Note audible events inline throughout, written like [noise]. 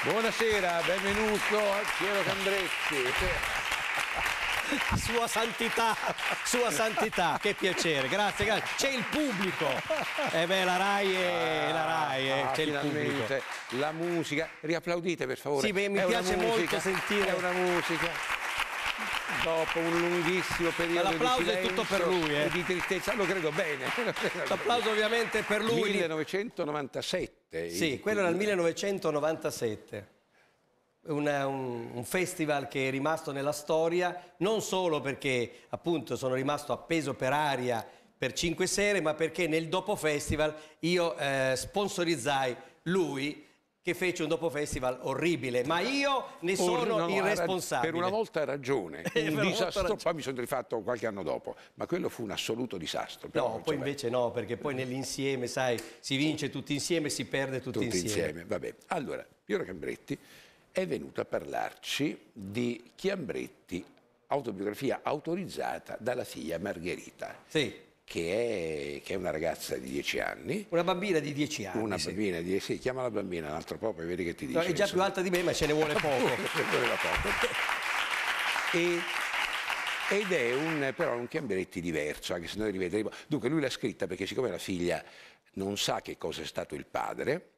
Buonasera, benvenuto a Piero Candrezzi. Sua santità, sua santità, che piacere, grazie, grazie. C'è il pubblico. Eh beh, la RAI è la RAI, ah, c'è il pubblico. La musica, riapplaudite per favore. Sì, beh, mi è piace molto sentire. È una musica dopo un lunghissimo periodo di silenzio è tutto per lui, eh? e di tristezza, lo credo bene. [laughs] L'applauso ovviamente per lui. 1997. Sì, il... quello era il 1997. Una, un, un, festival che è rimasto nella storia, non solo perché appunto sono rimasto appeso per aria per cinque sere, ma perché nel dopo festival io eh, sponsorizzai lui che fece un dopo festival orribile, ma io ne sono Or, no, irresponsabile. Per una volta ha ragione, [laughs] un disastro, ragione. poi mi sono rifatto qualche anno dopo, ma quello fu un assoluto disastro. no, poi invece no, perché poi nell'insieme, sai, si vince tutti insieme, si perde tutti, tutti insieme. insieme. Allora, Piero Cambretti è venuto a parlarci di Chiambretti, autobiografia autorizzata dalla figlia Margherita. Sì che è, che è, una ragazza di 10 anni. Una bambina di 10 anni. Una sì. bambina di 10 sì, chiama la bambina un altro po', poi vedi che ti dice. No, è già più alta di me, ma ce ne vuole [laughs] poco. ce ne vuole poco. e, ed è un, però un Chiamberetti diverso, anche se noi rivedremo. Dunque lui l'ha scritta perché siccome la figlia non sa che cosa è stato il padre,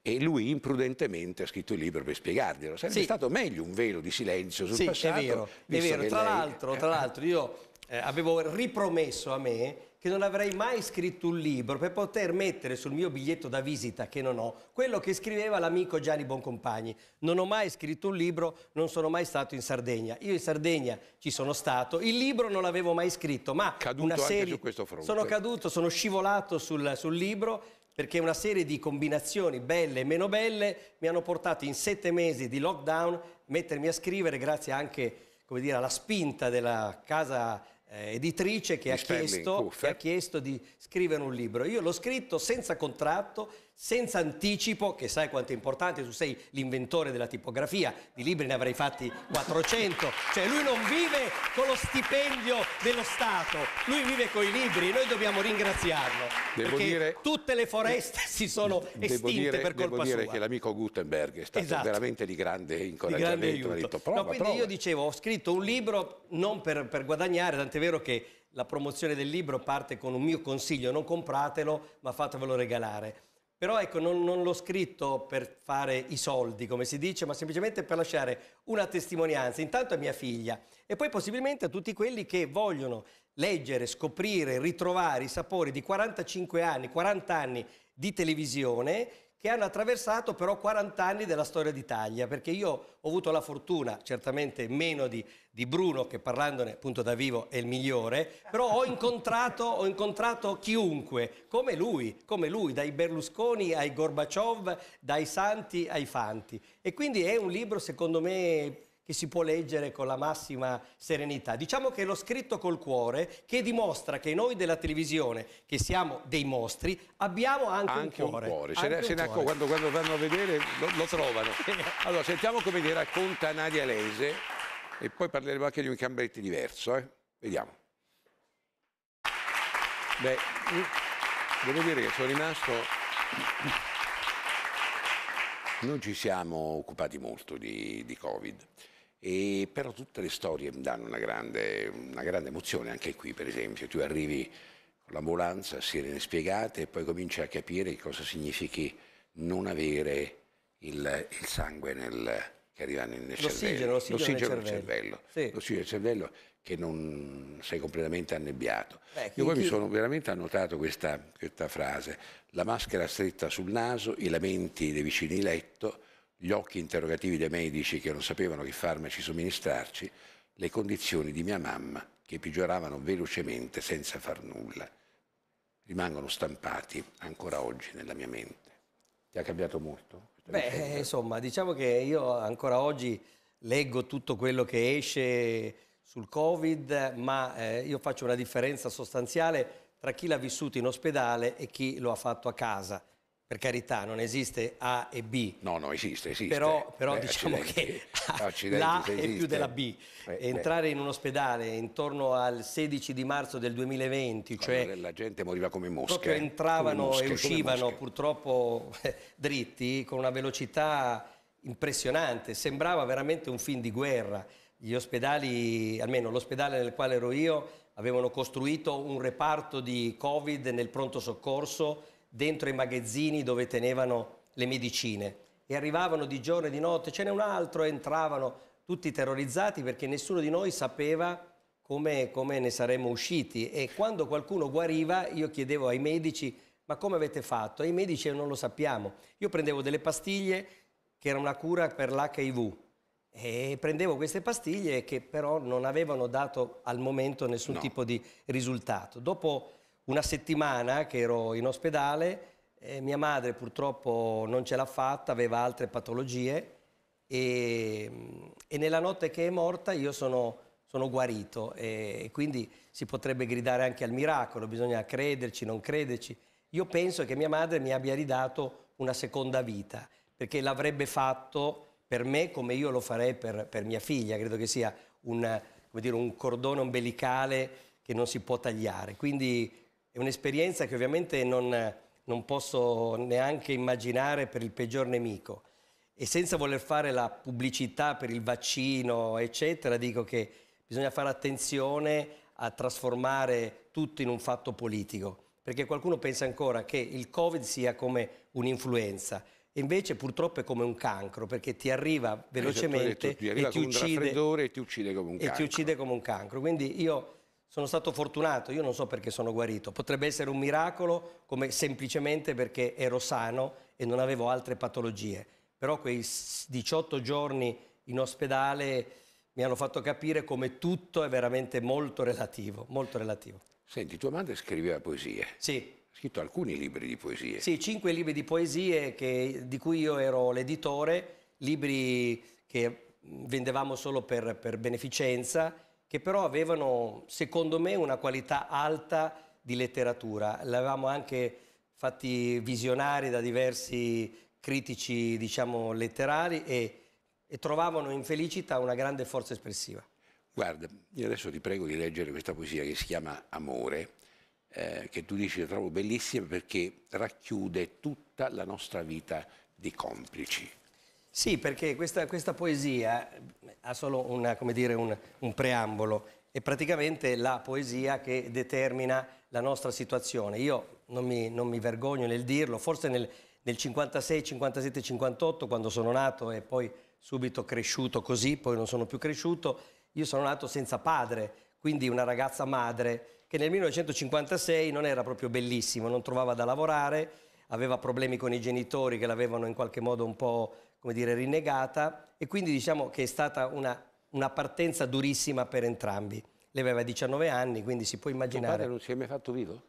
e lui imprudentemente ha scritto il libro per spiegarglielo. Sarebbe sì. stato meglio un velo di silenzio sul sì, passato. È vero, è vero. Tra, lei... l'altro, tra eh. l'altro io eh, avevo ripromesso a me che non avrei mai scritto un libro per poter mettere sul mio biglietto da visita, che non ho, quello che scriveva l'amico Gianni Boncompagni. Non ho mai scritto un libro, non sono mai stato in Sardegna. Io in Sardegna ci sono stato, il libro non l'avevo mai scritto, ma caduto una serie... Sono caduto, sono scivolato sul, sul libro, perché una serie di combinazioni belle e meno belle mi hanno portato in sette mesi di lockdown mettermi a scrivere grazie anche dire, alla spinta della casa eh, editrice che ha, chiesto, che ha, chiesto, di scrivere un libro. Io l'ho scritto senza contratto, senza anticipo, che sai quanto è importante, tu sei l'inventore della tipografia, di libri ne avrei fatti 400, cioè lui non vive con lo stipendio dello Stato, lui vive con i libri, noi dobbiamo ringraziarlo. Devo dire, tutte le foreste si sono estinte dire, per colpa sua. devo dire sua. che l'amico Gutenberg è stato esatto. veramente di grande incoraggiamento. Di grande detto, prova, no, quindi prova. io dicevo, ho scritto un libro non per, per guadagnare, tant'è vero che la promozione del libro parte con un mio consiglio, non compratelo, ma fatevelo regalare. Però ecco, non, non l'ho scritto per fare i soldi, come si dice, ma semplicemente per lasciare una testimonianza, intanto a mia figlia e poi possibilmente a tutti quelli che vogliono leggere, scoprire, ritrovare i sapori di 45 anni, 40 anni di televisione che hanno attraversato però 40 anni della storia d'Italia, perché io ho avuto la fortuna, certamente meno di, di Bruno, che parlandone appunto da vivo è il migliore, però ho incontrato, ho incontrato chiunque, come lui, come lui, dai Berlusconi ai Gorbaciov, dai Santi ai Fanti. E quindi è un libro secondo me che si può leggere con la massima serenità. Diciamo che l'ho scritto col cuore che dimostra che noi della televisione, che siamo dei mostri, abbiamo anche, anche un cuore. Un cuore. Anche se ne, un cuore. Quando, quando, vanno a vedere lo, lo trovano. [laughs] Allora, sentiamo come ne racconta Nadia Lese e poi parleremo anche di un Cambretti diverso. Eh? Vediamo. Beh, devo dire che sono rimasto... Non ci siamo occupati molto di, di Covid e però tutte le storie mi danno una grande, una grande emozione, anche qui per esempio, tu arrivi con l'ambulanza, sirene spiegate e poi cominci a capire cosa significhi non avere il, il sangue nel, che arriva nel cervello, l'ossigeno, nel cervello, l'ossigeno del cervello che non sei completamente annebbiato. Beh, chi, Io poi chi... mi sono veramente annotato questa, questa frase, la maschera stretta sul naso, i lamenti dei vicini letto, gli occhi interrogativi dei medici che non sapevano che farmaci somministrarci, le condizioni di mia mamma che peggioravano velocemente senza far nulla. Rimangono stampati ancora oggi nella mia mente. Ti ha cambiato molto? Beh, vicenda? Eh, insomma, diciamo che io ancora oggi leggo tutto quello che esce sul Covid, ma eh, io faccio una differenza sostanziale tra chi l'ha vissuto in ospedale e chi lo ha fatto a casa per carità, non esiste A e B. No, no, esiste, esiste. Però, però eh, diciamo accidenti. che [laughs] l'A è più della B. Eh, eh. Entrare eh. in un ospedale intorno al 16 di marzo del 2020, Quando cioè... La gente moriva come mosche. Proprio eh. entravano mosche, e uscivano purtroppo eh, dritti con una velocità impressionante. Sembrava veramente un film di guerra. Gli ospedali, almeno l'ospedale nel quale ero io, avevano costruito un reparto di Covid nel pronto soccorso dentro i magazzini dove tenevano le medicine e arrivavano di giorno e di notte, ce n'è un altro, entravano tutti terrorizzati perché nessuno di noi sapeva come, come ne saremmo usciti e quando qualcuno guariva io chiedevo ai medici ma come avete fatto? E i medici eh, non lo sappiamo. Io prendevo delle pastiglie che era una cura per l'HIV e prendevo queste pastiglie che però non avevano dato al momento nessun no. tipo di risultato. Dopo una settimana che ero in ospedale, eh, mia madre purtroppo non ce l'ha fatta, aveva altre patologie e, mm, e, nella notte che è morta io sono, sono guarito e, e, quindi si potrebbe gridare anche al miracolo, bisogna crederci, non crederci. Io penso che mia madre mi abbia ridato una seconda vita perché l'avrebbe fatto per me come io lo farei per, per mia figlia, credo che sia un, dire, un cordone ombelicale che non si può tagliare. Quindi è un'esperienza che ovviamente non, non posso neanche immaginare per il peggior nemico. E senza voler fare la pubblicità per il vaccino, eccetera, dico che bisogna fare attenzione a trasformare tutto in un fatto politico, perché qualcuno pensa ancora che il Covid sia come un'influenza. Invece purtroppo è come un cancro, perché ti arriva esatto, velocemente detto, ti arriva e, ti uccide, e ti uccide come un cancro. Quindi io sono stato fortunato, io non so perché sono guarito, potrebbe essere un miracolo come semplicemente perché ero sano e non avevo altre patologie, però quei 18 giorni in ospedale mi hanno fatto capire come tutto è veramente molto relativo, molto relativo. Senti, tua madre scriveva poesie. Sì. Ha scritto alcuni libri di poesie. Sì, cinque libri di poesie che, di cui io ero l'editore, libri che vendevamo solo per, per beneficenza che però avevano, secondo me, una qualità alta di letteratura. L'avevamo anche fatti visionare da diversi critici, diciamo, letterari e, e trovavano in Felicita una grande forza espressiva. Guarda, io adesso ti prego di leggere questa poesia che si chiama Amore, eh, che tu dici la trovo bellissima perché racchiude tutta la nostra vita di complici. Sì, perché questa, questa poesia eh, ha solo una, dire, un, un preambolo, è praticamente la poesia che determina la nostra situazione. Io non mi, non mi vergogno nel dirlo, forse nel, nel 56, 57, 58, quando sono nato e poi subito cresciuto così, poi non sono più cresciuto, io sono nato senza padre, quindi una ragazza madre che nel 1956 non era proprio bellissimo, non trovava da lavorare, aveva problemi con i genitori che l'avevano in qualche modo un po' come dire, rinnegata e quindi diciamo che è stata una, una partenza durissima per entrambi. Lei aveva 19 anni, quindi si può immaginare... Tuo padre non si è mai fatto vivo?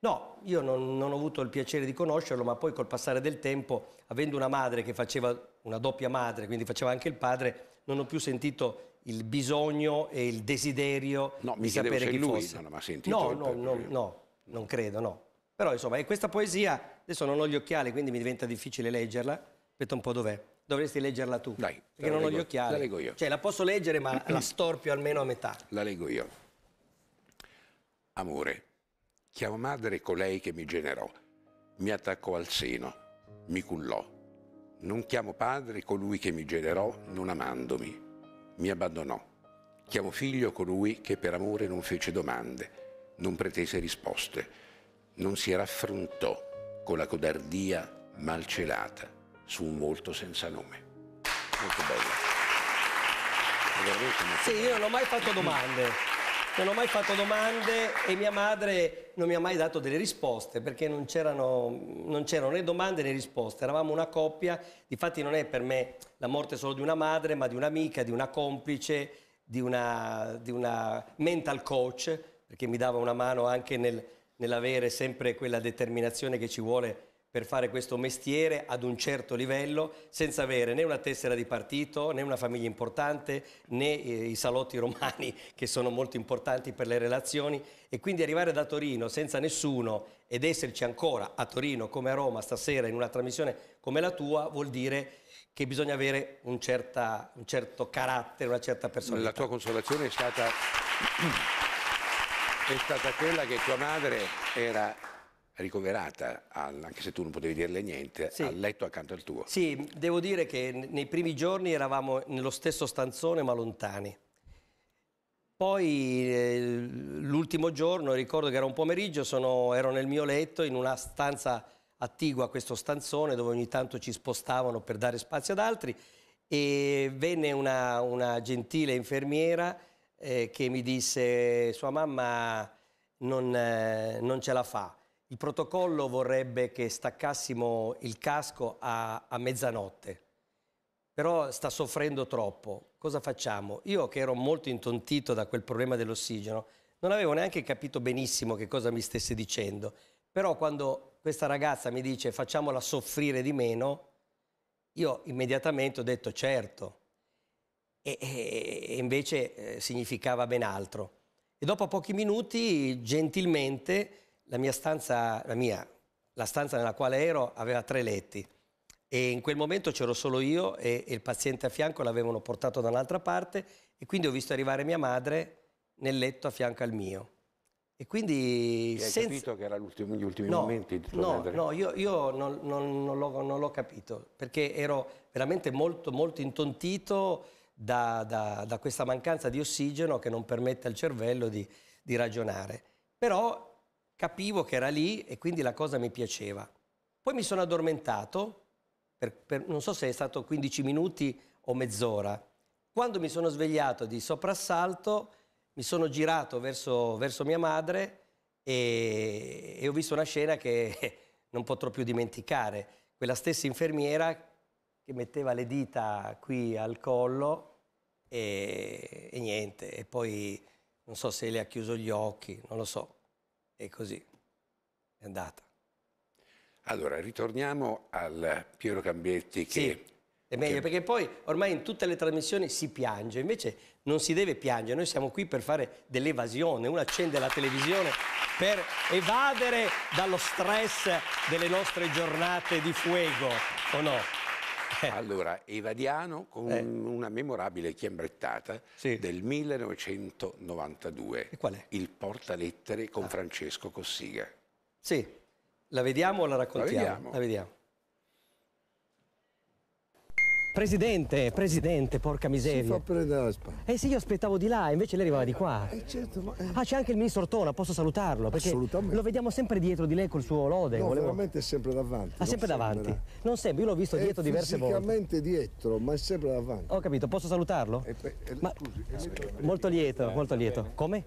No, io non, non, ho avuto il piacere di conoscerlo, ma poi col passare del tempo, avendo una madre che faceva una doppia madre, quindi faceva anche il padre, non ho più sentito il bisogno e il desiderio no, di sapere chi lui fosse. Non ha sentito no, no, no, no, non credo, no. Però insomma, è questa poesia, adesso non ho gli occhiali, quindi mi diventa difficile leggerla, aspetta un po' dov'è. Dovresti leggerla tu. Dai. Perché non leggo, ho gli occhiali. La leggo io. Cioè, la posso leggere, ma la [clears throat] storpio almeno a metà. La leggo io. Amore, chiamo madre colei che mi generò, mi attaccò al seno, mi cullò. Non chiamo padre colui che mi generò, non amandomi. Mi abbandonò. Chiamo figlio colui che per amore non fece domande, non pretese risposte, non si raffrontò con la codardia malcelata su un volto senza nome. Molto bello. Sì, io non ho mai fatto domande. Non ho mai fatto domande e mia madre non mi ha mai dato delle risposte perché non c'erano, né domande né risposte. Eravamo una coppia, difatti non è per me la morte solo di una madre, ma di un'amica, di una complice, di una, di una, mental coach, perché mi dava una mano anche nel, nell'avere sempre quella determinazione che ci vuole per fare questo mestiere ad un certo livello senza avere né una tessera di partito, né una famiglia importante, né eh, i salotti romani [laughs] che sono molto importanti per le relazioni e quindi arrivare da Torino senza nessuno ed esserci ancora a Torino come a Roma stasera in una trasmissione come la tua vuol dire che bisogna avere un, certa, un certo carattere, una certa personalità. La tua consolazione è stata, è stata quella che tua madre era ricoverata, anche se tu non potevi dirle niente, sì. al letto accanto al tuo. Sì, devo dire che nei primi giorni eravamo nello stesso stanzone ma lontani. Poi eh, l'ultimo giorno, ricordo che era un pomeriggio, sono, ero nel mio letto in una stanza attigua a questo stanzone dove ogni tanto ci spostavano per dare spazio ad altri e venne una, una gentile infermiera eh, che mi disse sua mamma non, eh, non ce la fa il protocollo vorrebbe che staccassimo il casco a, a mezzanotte, però sta soffrendo troppo. Cosa facciamo? Io che ero molto intontito da quel problema dell'ossigeno, non avevo neanche capito benissimo che cosa mi stesse dicendo, però quando questa ragazza mi dice facciamola soffrire di meno, io immediatamente ho detto certo, e, e, invece eh, significava ben altro. E dopo pochi minuti, gentilmente, la mia stanza, la mia, la stanza nella quale ero aveva tre letti e in quel momento c'ero solo io e, e il paziente a fianco l'avevano portato da un'altra parte e quindi ho visto arrivare mia madre nel letto a fianco al mio. E quindi... Senza... Hai capito che era gli ultimi no, momenti di tua no, No, io, io non, non, non, l'ho, non, l'ho, capito, perché ero veramente molto, molto intontito da, da, da, questa mancanza di ossigeno che non permette al cervello di, di ragionare. Però capivo che era lì e quindi la cosa mi piaceva. Poi mi sono addormentato, per, per, non so se è stato 15 minuti o mezz'ora. Quando mi sono svegliato di soprassalto, mi sono girato verso, verso mia madre e, e ho visto una scena che [laughs] non potrò più dimenticare. Quella stessa infermiera che metteva le dita qui al collo e, e niente, e poi non so se le ha chiuso gli occhi, non lo so. E così è andata. Allora, ritorniamo al Piero Cambietti che... Sì, è meglio perché poi ormai in tutte le trasmissioni si piange, invece non si deve piangere, noi siamo qui per fare dell'evasione, uno accende la televisione per evadere dallo stress delle nostre giornate di fuoco, o no? Eh. Allora, Evadiano con eh. una memorabile chiambrettata sì. del 1992. E qual è? Il portalettere con ah. Francesco Cossiga. Sì, la vediamo o la raccontiamo? La vediamo. La vediamo. Presidente, presidente, porca miseria. Si fa prendere la spalla. Eh sì, io aspettavo di là, invece lei arrivava di qua. Eh certo, ma... Eh. Ah, c'è anche il ministro Ortona, posso salutarlo? Perché Assolutamente. Lo vediamo sempre dietro di lei col suo lode. No, volevo... veramente è sempre davanti. Ah, sempre davanti. Sembra. Non sempre, io l'ho visto è dietro diverse volte. Praticamente dietro, ma è sempre davanti. Ho capito, posso salutarlo? E, e, e, ma... scusi, eh, eh, molto lieto, molto lieto. Come?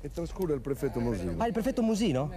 E trascura il prefetto Musino. Ah, il prefetto Musino?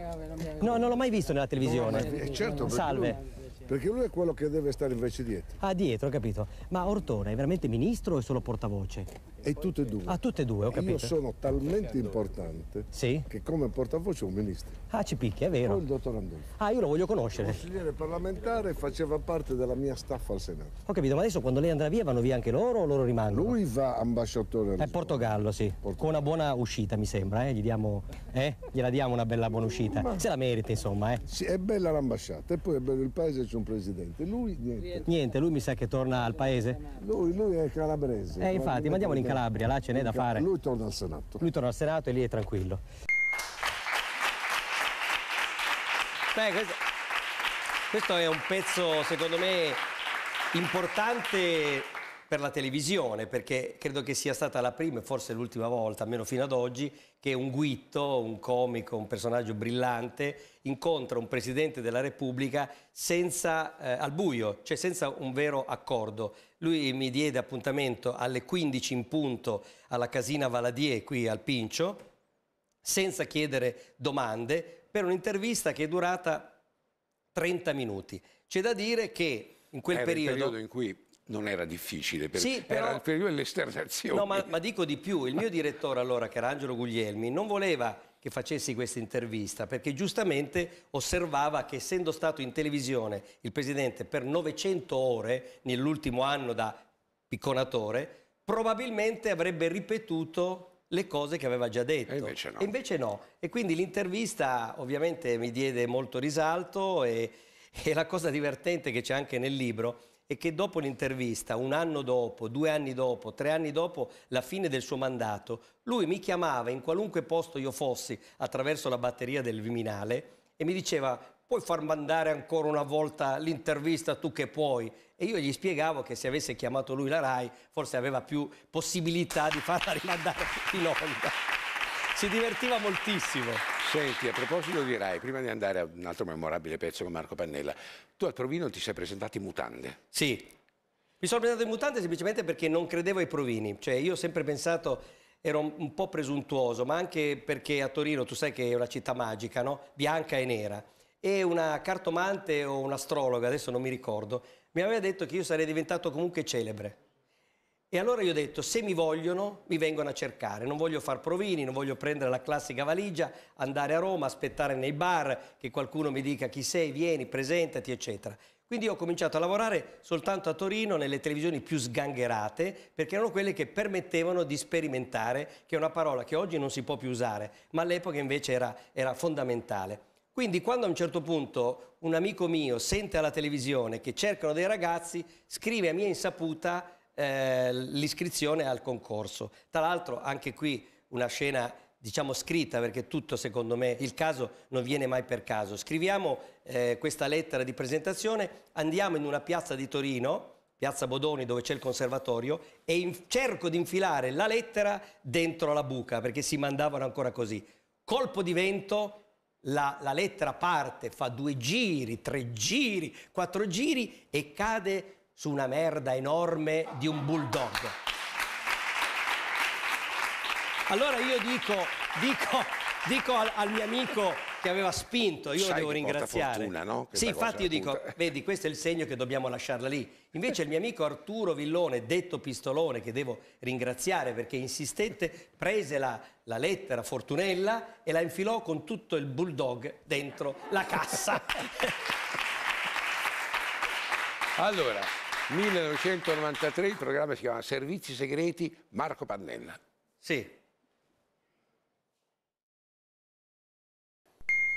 No, non l'ho mai visto nella televisione. No, certo, Salve. Perché lui è quello che deve stare invece dietro. Ah, dietro, ho capito. Ma Ortona è veramente ministro o è solo portavoce? E tutte e due. Ah, tutte e due, ho capito. Io sono talmente importante sì? che come portavoce un ministro. Ah, ci picchia, è vero. Poi il dottor Andolfo. Ah, io lo voglio conoscere. Il consigliere parlamentare faceva parte della mia staffa al Senato. Ho capito, ma adesso quando lei andrà via vanno via anche loro o loro rimangono? Lui va ambasciatore a È Portogallo, sì. Portogallo. Con una buona uscita, mi sembra, eh? Gli diamo, eh? Gliela diamo una bella buona uscita. Ma... Se la merita, insomma, eh? Sì, è bella l'ambasciata e poi è bello il paese, c'è un presidente. Lui niente. Niente, lui mi sa che torna al paese? Lui, lui è calabrese. Eh, infatti, mandiamolo in casa. Calabria, là ce n'è da fare. Lui torna al Senato. Lui torna al Senato e lì è tranquillo. Beh, questo, questo è un pezzo, secondo me, importante per la televisione, perché credo che sia stata la prima e forse l'ultima volta, almeno fino ad oggi, che un guitto, un comico, un personaggio brillante incontra un presidente della Repubblica senza, eh, al buio, cioè senza un vero accordo. Lui mi diede appuntamento alle 15 in punto alla Casina Valadier qui al Pincio, senza chiedere domande, per un'intervista che è durata 30 minuti. C'è da dire che in quel era periodo... periodo in cui non era difficile, per... sì, però... era il periodo dell'esternazione. No, ma, ma dico di più, il mio direttore allora, che era Angelo Guglielmi, non voleva che facessi questa intervista, perché giustamente osservava che essendo stato in televisione il Presidente per 900 ore nell'ultimo anno da picconatore, probabilmente avrebbe ripetuto le cose che aveva già detto. E invece no. E, invece no. e quindi l'intervista ovviamente mi diede molto risalto e, e la cosa divertente che c'è anche nel libro è e che dopo l'intervista, un anno dopo, due anni dopo, tre anni dopo la fine del suo mandato, lui mi chiamava in qualunque posto io fossi attraverso la batteria del Viminale e mi diceva puoi far mandare ancora una volta l'intervista tu che puoi e io gli spiegavo che se avesse chiamato lui la RAI forse aveva più possibilità di farla rimandare [laughs] in onda si divertiva moltissimo. Senti, a proposito di Rai, prima di andare a un altro memorabile pezzo con Marco Pannella, tu a provino ti sei presentato in mutande. Sì, mi sono presentato in mutande semplicemente perché non credevo ai provini, cioè io ho sempre pensato ero un po' presuntuoso, ma anche perché a Torino tu sai che è una città magica, no? Bianca e nera. E una cartomante o un astrologa, adesso non mi ricordo, mi aveva detto che io sarei diventato comunque celebre. E allora io ho detto, se mi vogliono, mi vengono a cercare. Non voglio far provini, non voglio prendere la classica valigia, andare a Roma, aspettare nei bar, che qualcuno mi dica chi sei, vieni, presentati, eccetera. Quindi ho cominciato a lavorare soltanto a Torino nelle televisioni più sgangherate perché erano quelle che permettevano di sperimentare, che è una parola che oggi non si può più usare, ma all'epoca invece era, era, fondamentale. Quindi quando a un certo punto un amico mio sente alla televisione che cercano dei ragazzi, scrive a mia insaputa eh, l'iscrizione al concorso. Tra l'altro anche qui una scena diciamo scritta perché tutto secondo me il caso non viene mai per caso. Scriviamo eh, questa lettera di presentazione, andiamo in una piazza di Torino, piazza Bodoni dove c'è il conservatorio e in, cerco di infilare la lettera dentro la buca perché si mandavano ancora così. Colpo di vento, la, la lettera parte, fa due giri, tre giri, quattro giri e cade su una merda enorme di un bulldog. Allora io dico, dico, dico al, al mio amico che aveva spinto, io Sai lo devo ringraziare. Fortuna, no? Sì, infatti io dico, vedi, questo è il segno che dobbiamo lasciarla lì. Invece il mio amico Arturo Villone, detto Pistolone, che devo ringraziare perché insistette, prese la, la lettera Fortunella e la infilò con tutto il bulldog dentro la cassa. [laughs] [laughs] allora, 1993 il programma si chiama Servizi segreti Marco Pannella. Sì.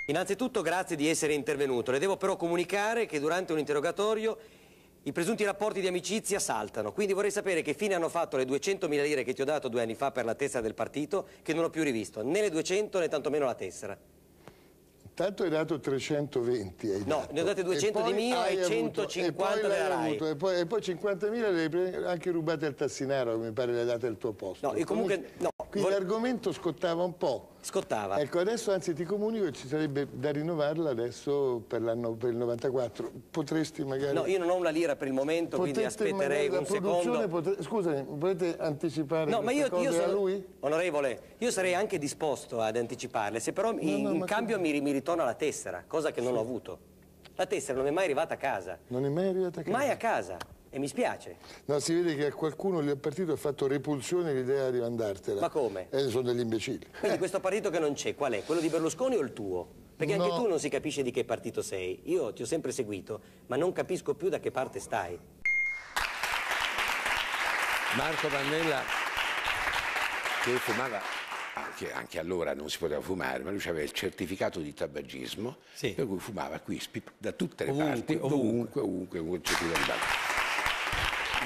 Innanzitutto grazie di essere intervenuto. Le devo però comunicare che durante un interrogatorio i presunti rapporti di amicizia saltano. Quindi vorrei sapere che fine hanno fatto le 200.000 lire che ti ho dato due anni fa per la tessera del partito, che non ho più rivisto, né le 200 né tantomeno la tessera. Tanto hai dato 320. Hai no, dato. ne ho date 200 di mio e 150 della RAI. Avuto, e, poi, e poi 50.000 le hai anche rubate al tassinaro, mi pare le hai date al tuo posto. No, e comunque... No. Quindi l'argomento scottava un po'. Scottava. Ecco, adesso anzi ti comunico che ci sarebbe da rinnovarla adesso per, per il 94. Potresti magari... No, io non ho una lira per il momento, Potete quindi aspetterei un secondo. Potre... Scusami, volete anticipare no, ma io, io sono... a lui? Onorevole, io sarei anche disposto ad anticiparle, se però no, in, no, in cambio mi, mi, ritorna la tessera, cosa che non ho avuto. La tessera non è mai arrivata a casa. Non è mai arrivata a casa? Mai a casa. E mi spiace. No, si vede che a qualcuno del partito ha fatto repulsione l'idea di mandartela. Ma come? E sono degli imbecilli. Quindi questo partito che non c'è, qual è? Quello di Berlusconi o il tuo? Perché no. anche tu non si capisce di che partito sei. Io ti ho sempre seguito, ma non capisco più da che parte stai. Marco Pannella, che fumava che anche allora non si poteva fumare, ma lui aveva il certificato di tabagismo, sì. per cui fumava qui da tutte le ovunque, parti, ovunque, ovunque, ovunque, ovunque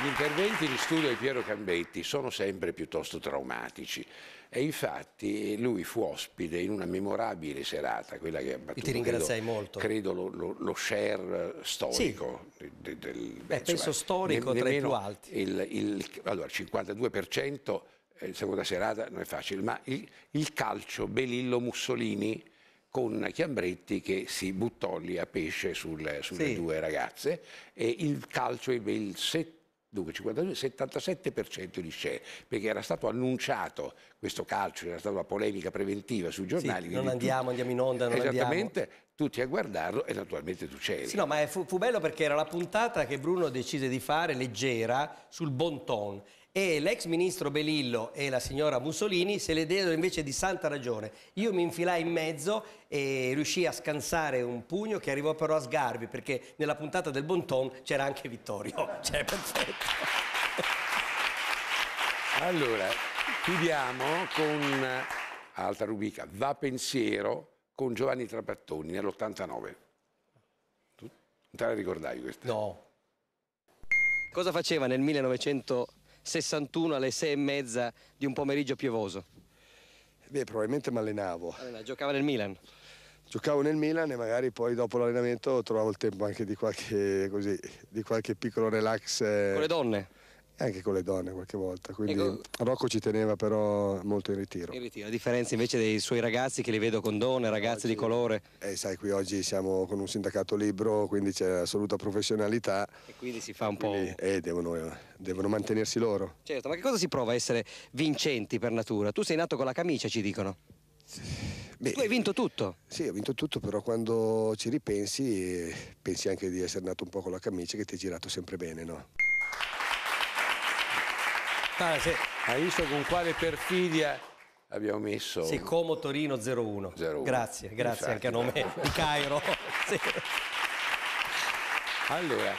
gli interventi di studio di Piero Cambetti sono sempre piuttosto traumatici e infatti lui fu ospite in una memorabile serata, quella che ha battuto, ti ringraziai credo, molto. credo lo, lo, lo share eh, storico. Sì. Del, del, Beh, insomma, penso storico ne, tra i più alti. Il, il, allora, 52% eh, seconda serata non è facile, ma il, il calcio Belillo Mussolini con Chiambretti che si buttò lì a pesce sul, sulle sì. due ragazze e il calcio ebbe il 70 Dunque 52, 77% di share, perché era stato annunciato questo calcio, era stata una polemica preventiva sui giornali. Sì, non andiamo, tu, andiamo in onda, non esattamente, andiamo. tutti a guardarlo e naturalmente tu c'eri. Sì, no, ma fu, fu bello perché era la puntata che Bruno decise di fare, leggera, sul bon ton e l'ex ministro Belillo e la signora Mussolini se le diedero invece di santa ragione. Io mi infilai in mezzo e riuscii a scansare un pugno che arrivò però a sgarbi perché nella puntata del Bonton c'era anche Vittorio. [laughs] Cioè, perfetto. Allora, chiudiamo con altra rubrica, Va pensiero con Giovanni Trapattoni nell'89. Tu non te la ricordavi questa? No. Cosa faceva nel 1900? 61 alle 6 e mezza di un pomeriggio piovoso? Beh, probabilmente mi allenavo. Allora, giocava nel Milan? Giocavo nel Milan e magari poi dopo l'allenamento trovavo il tempo anche di qualche, così, di qualche piccolo relax. Eh, Con le donne? anche con le donne qualche volta. Quindi ecco, Rocco ci teneva però molto in ritiro. in ritiro. A differenza invece dei suoi ragazzi che li vedo con donne, ragazze oggi, di colore. Eh, sai, qui oggi siamo con un sindacato libero, quindi c'è assoluta professionalità. E quindi si fa un quindi, po'. Eh, devono, eh, devono, mantenersi loro. Certo, ma che cosa si prova a essere vincenti per natura? Tu sei nato con la camicia, ci dicono. Beh, tu hai vinto tutto. Sì, ho vinto tutto, però quando ci ripensi eh, pensi anche di essere nato un po' con la camicia che ti è girato sempre bene, no? lontana. Se... Hai visto con quale perfidia abbiamo messo... Sì, Como Torino 01. 01. Grazie, grazie Infatti, anche a nome di Cairo. [laughs] sì. Allora,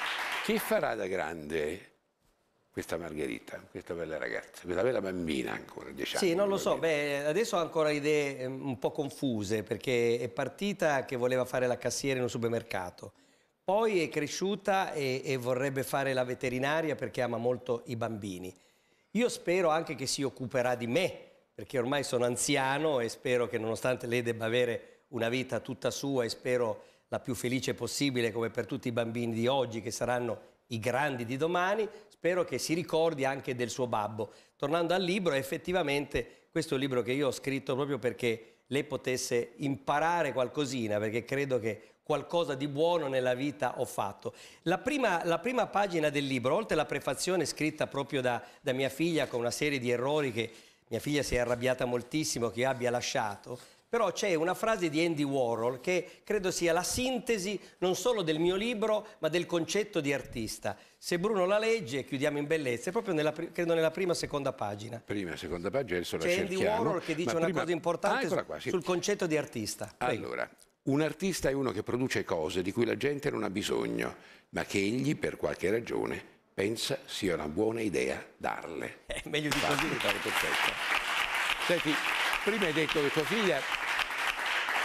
chi farà da grande questa Margherita, questa bella ragazza, questa bella bambina ancora, diciamo. Sì, non lo so, beh, adesso ha ancora idee ehm, un po' confuse perché è partita che voleva fare la cassiera in un supermercato, poi è cresciuta e, e vorrebbe fare la veterinaria perché ama molto i bambini. Io spero anche che si occuperà di me, perché ormai sono anziano e spero che nonostante lei debba avere una vita tutta sua e spero la più felice possibile come per tutti i bambini di oggi che saranno i grandi di domani, spero che si ricordi anche del suo babbo. Tornando al libro, effettivamente questo è un libro che io ho scritto proprio perché lei potesse imparare qualcosina, perché credo che qualcosa di buono nella vita ho fatto. La prima, la prima pagina del libro, oltre alla prefazione scritta proprio da, da mia figlia con una serie di errori che mia figlia si è arrabbiata moltissimo che io abbia lasciato, però c'è una frase di Andy Warhol che credo sia la sintesi non solo del mio libro ma del concetto di artista. Se Bruno la legge, chiudiamo in bellezza, è proprio nella, credo nella prima o seconda pagina. Prima e seconda pagina, adesso la C'è Andy Warhol che dice prima... una cosa importante ah, qua, sì. sul concetto di artista. Prego. Allora, un artista è uno che produce cose di cui la gente non ha bisogno, ma che egli, per qualche ragione, pensa sia una buona idea darle. È eh, meglio di Fatti così. Senti, Prima hai detto che tua figlia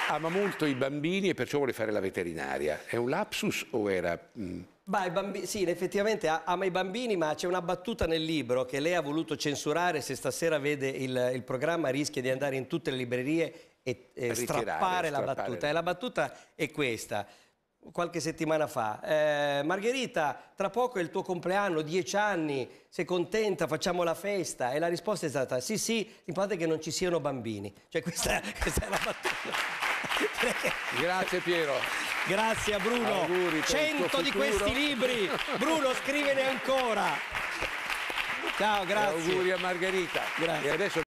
ama molto i bambini e perciò vuole fare la veterinaria. È un lapsus o era... Mm. Bah, sì, effettivamente ama i bambini, ma c'è una battuta nel libro che lei ha voluto censurare. Se stasera vede il, il programma rischia di andare in tutte le librerie e, e strappare, strappare la battuta. E la battuta è questa qualche settimana fa. Eh, Margherita, tra poco è il tuo compleanno, dieci anni, sei contenta, facciamo la festa? E la risposta è stata sì, sì, l'importante è che non ci siano bambini. Cioè questa, [laughs] questa è la battuta. [laughs] Grazie Piero. Grazie a Bruno. Auguri Cento di questi libri. Bruno, scrivene ancora. [laughs] Ciao, grazie. E auguri a Margherita. Grazie. adesso...